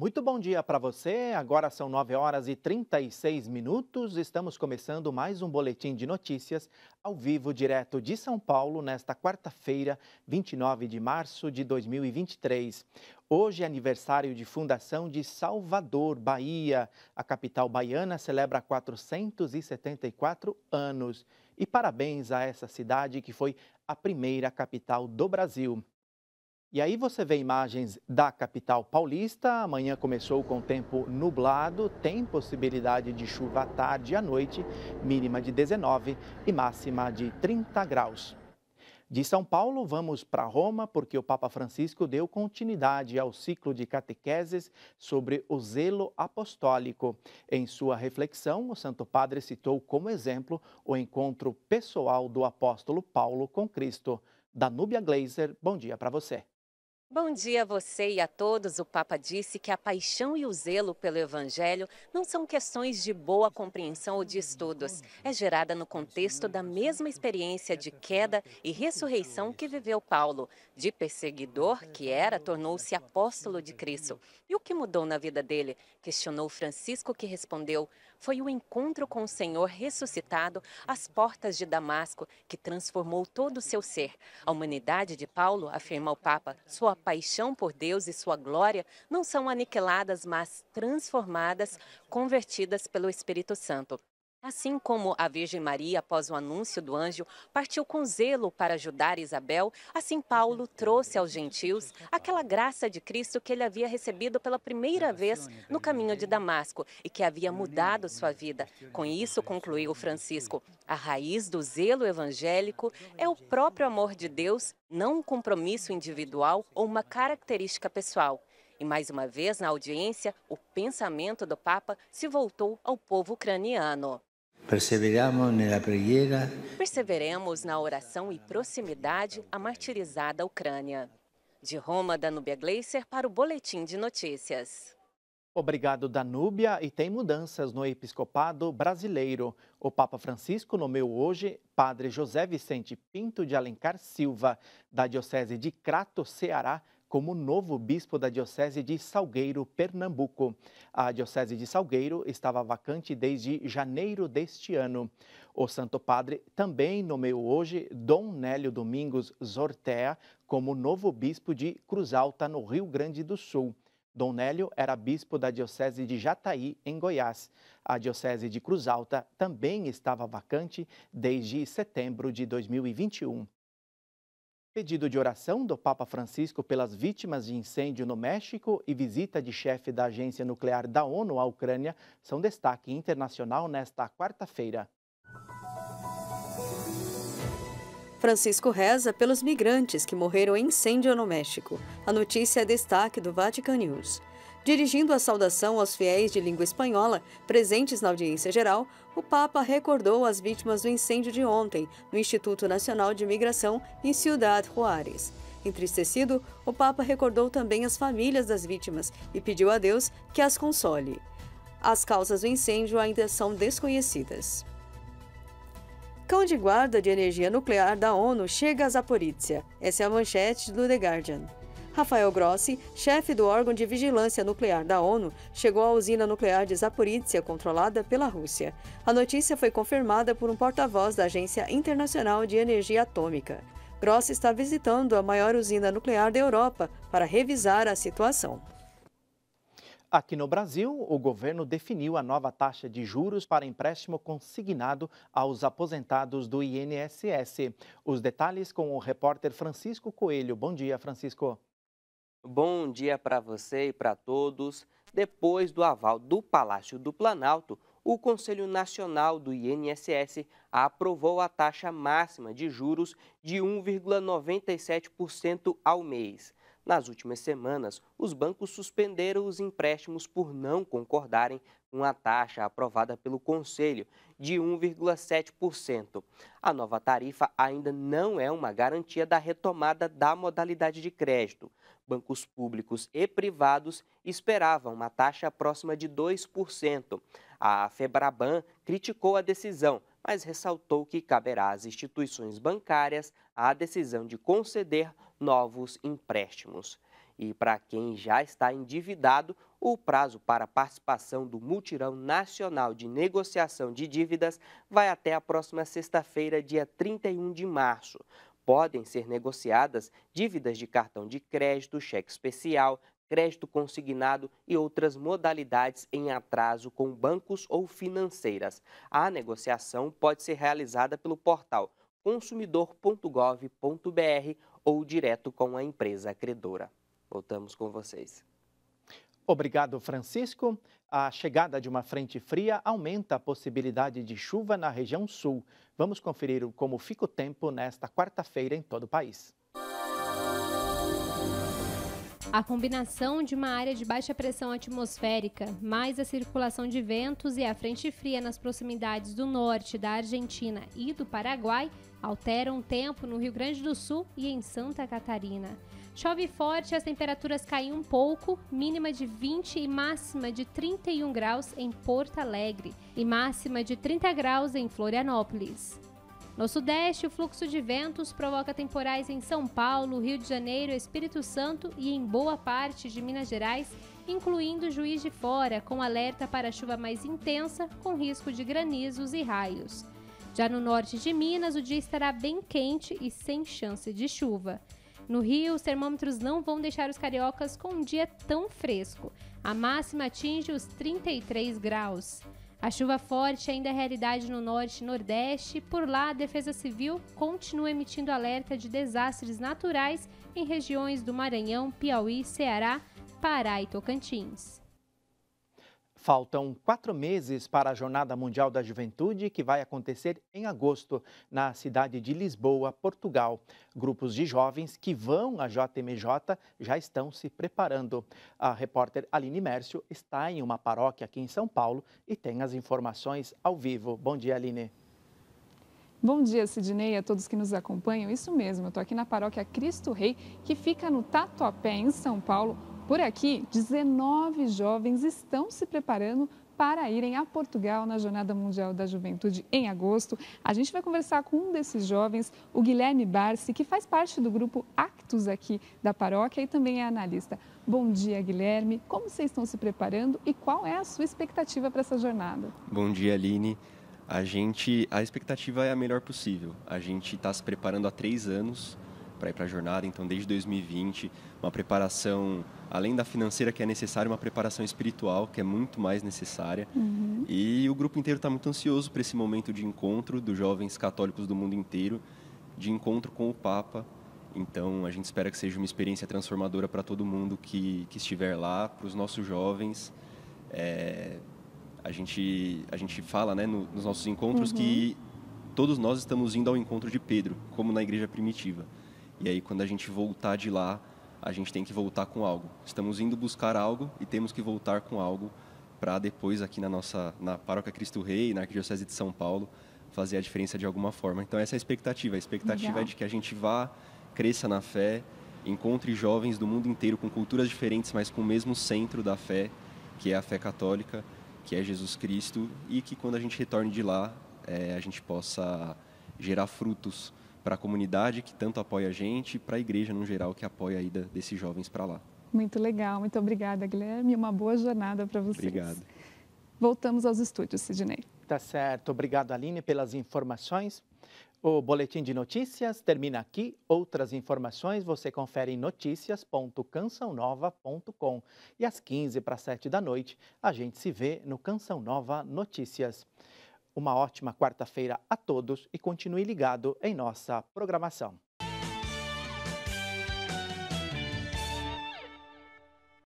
Muito bom dia para você. Agora são 9 horas e 36 minutos. Estamos começando mais um boletim de notícias ao vivo, direto de São Paulo, nesta quarta-feira, 29 de março de 2023. Hoje é aniversário de fundação de Salvador, Bahia. A capital baiana celebra 474 anos. E parabéns a essa cidade que foi a primeira capital do Brasil. E aí você vê imagens da capital paulista. Amanhã começou com tempo nublado, tem possibilidade de chuva à tarde e à noite, mínima de 19 e máxima de 30 graus. De São Paulo, vamos para Roma, porque o Papa Francisco deu continuidade ao ciclo de catequeses sobre o zelo apostólico. Em sua reflexão, o Santo Padre citou como exemplo o encontro pessoal do apóstolo Paulo com Cristo. Danúbia Glazer, bom dia para você. Bom dia a você e a todos. O Papa disse que a paixão e o zelo pelo Evangelho não são questões de boa compreensão ou de estudos. É gerada no contexto da mesma experiência de queda e ressurreição que viveu Paulo. De perseguidor que era, tornou-se apóstolo de Cristo. E o que mudou na vida dele? Questionou Francisco, que respondeu: foi o encontro com o Senhor ressuscitado às portas de Damasco, que transformou todo o seu ser. A humanidade de Paulo, afirma o Papa, sua paixão por Deus e sua glória não são aniquiladas, mas transformadas, convertidas pelo Espírito Santo. Assim como a Virgem Maria, após o anúncio do anjo, partiu com zelo para ajudar Isabel, assim Paulo trouxe aos gentios aquela graça de Cristo que ele havia recebido pela primeira vez no caminho de Damasco e que havia mudado sua vida. Com isso, concluiu Francisco, a raiz do zelo evangélico é o próprio amor de Deus, não um compromisso individual ou uma característica pessoal. E mais uma vez, na audiência, o pensamento do Papa se voltou ao povo ucraniano. Perseveremos na oração e proximidade à martirizada Ucrânia. De Roma, Danúbia Gleiser para o Boletim de Notícias. Obrigado, Danúbia. E tem mudanças no episcopado brasileiro. O Papa Francisco nomeou hoje Padre José Vicente Pinto de Alencar Silva, da Diocese de Crato, Ceará, como novo bispo da Diocese de Salgueiro, Pernambuco. A Diocese de Salgueiro estava vacante desde janeiro deste ano. O Santo Padre também nomeou hoje Dom Nélio Domingos Zortea como novo bispo de Cruz Alta, no Rio Grande do Sul. Dom Nélio era bispo da Diocese de Jataí, em Goiás. A Diocese de Cruz Alta também estava vacante desde setembro de 2021. Pedido de oração do Papa Francisco pelas vítimas de incêndio no México e visita de chefe da Agência Nuclear da ONU à Ucrânia são destaque internacional nesta quarta-feira. Francisco reza pelos migrantes que morreram em incêndio no México. A notícia é destaque do Vatican News. Dirigindo a saudação aos fiéis de língua espanhola presentes na audiência geral, o Papa recordou as vítimas do incêndio de ontem no Instituto Nacional de Migração em Ciudad Juárez. Entristecido, o Papa recordou também as famílias das vítimas e pediu a Deus que as console. As causas do incêndio ainda são desconhecidas. Cão de guarda de energia nuclear da ONU chega a Zaporizhia. Essa é a manchete do The Guardian. Rafael Grossi, chefe do órgão de vigilância nuclear da ONU, chegou à usina nuclear de Zaporizhia, controlada pela Rússia. A notícia foi confirmada por um porta-voz da Agência Internacional de Energia Atômica. Grossi está visitando a maior usina nuclear da Europa para revisar a situação. Aqui no Brasil, o governo definiu a nova taxa de juros para empréstimo consignado aos aposentados do INSS. Os detalhes com o repórter Francisco Coelho. Bom dia, Francisco. Bom dia para você e para todos. Depois do aval do Palácio do Planalto, o Conselho Nacional do INSS aprovou a taxa máxima de juros de 1,97% ao mês. Nas últimas semanas, os bancos suspenderam os empréstimos por não concordarem uma taxa aprovada pelo Conselho de 1,7%. A nova tarifa ainda não é uma garantia da retomada da modalidade de crédito. Bancos públicos e privados esperavam uma taxa próxima de 2%. A Febraban criticou a decisão, mas ressaltou que caberá às instituições bancárias a decisão de conceder novos empréstimos. E para quem já está endividado, o prazo para participação do Multirão Nacional de Negociação de Dívidas vai até a próxima sexta-feira, dia 31 de março. Podem ser negociadas dívidas de cartão de crédito, cheque especial, crédito consignado e outras modalidades em atraso com bancos ou financeiras. A negociação pode ser realizada pelo portal consumidor.gov.br ou direto com a empresa credora. Voltamos com vocês. Obrigado, Francisco. A chegada de uma frente fria aumenta a possibilidade de chuva na região sul. Vamos conferir como fica o tempo nesta quarta-feira em todo o país. A combinação de uma área de baixa pressão atmosférica, mais a circulação de ventos e a frente fria nas proximidades do norte da Argentina e do Paraguai alteram o tempo no Rio Grande do Sul e em Santa Catarina. Chove forte, as temperaturas caem um pouco, mínima de 20 e máxima de 31 graus em Porto Alegre e máxima de 30 graus em Florianópolis. No Sudeste, o fluxo de ventos provoca temporais em São Paulo, Rio de Janeiro, Espírito Santo e em boa parte de Minas Gerais, incluindo Juiz de Fora, com alerta para chuva mais intensa, com risco de granizos e raios. Já no norte de Minas, o dia estará bem quente e sem chance de chuva. No Rio, os termômetros não vão deixar os cariocas com um dia tão fresco. A máxima atinge os 33 graus. A chuva forte ainda é realidade no norte e nordeste. Por lá, a Defesa Civil continua emitindo alerta de desastres naturais em regiões do Maranhão, Piauí, Ceará, Pará e Tocantins. Faltam quatro meses para a Jornada Mundial da Juventude, que vai acontecer em agosto, na cidade de Lisboa, Portugal. Grupos de jovens que vão à JMJ já estão se preparando. A repórter Aline Mércio está em uma paróquia aqui em São Paulo e tem as informações ao vivo. Bom dia, Aline. Bom dia, Sidney, a todos que nos acompanham. Isso mesmo, eu estou aqui na paróquia Cristo Rei, que fica no Tatuapé, em São Paulo por aqui, 19 jovens estão se preparando para irem a Portugal na Jornada Mundial da Juventude em agosto. A gente vai conversar com um desses jovens, o Guilherme Barsi, que faz parte do grupo Actus aqui da paróquia e também é analista. Bom dia, Guilherme. Como vocês estão se preparando e qual é a sua expectativa para essa jornada? Bom dia, Aline. A gente, a expectativa é a melhor possível. A gente está se preparando há três anos para ir para a jornada. Então, desde 2020, uma preparação, além da financeira que é necessária, uma preparação espiritual que é muito mais necessária. Uhum. E o grupo inteiro está muito ansioso para esse momento de encontro dos jovens católicos do mundo inteiro, de encontro com o Papa. Então, a gente espera que seja uma experiência transformadora para todo mundo que, que estiver lá, para os nossos jovens. É, a, gente, a gente fala né, no, nos nossos encontros uhum. que todos nós estamos indo ao encontro de Pedro, como na igreja primitiva. E aí, quando a gente voltar de lá, a gente tem que voltar com algo. Estamos indo buscar algo e temos que voltar com algo para depois aqui na nossa na Paróquia Cristo Rei, na Arquidiocese de São Paulo, fazer a diferença de alguma forma. Então essa é a expectativa. A expectativa Legal. é de que a gente vá, cresça na fé, encontre jovens do mundo inteiro com culturas diferentes, mas com o mesmo centro da fé, que é a fé católica, que é Jesus Cristo, e que quando a gente retorne de lá, é, a gente possa gerar frutos para a comunidade que tanto apoia a gente e para a igreja no geral que apoia a ida desses jovens para lá. Muito legal, muito obrigada, Guilherme. Uma boa jornada para vocês. Obrigado. Voltamos aos estúdios, Sidney. Tá certo. Obrigado, Aline, pelas informações. O boletim de notícias termina aqui. Outras informações você confere em noticias.cançãonova.com. E às 15 para 7 da noite, a gente se vê no Canção Nova Notícias. Uma ótima quarta-feira a todos e continue ligado em nossa programação.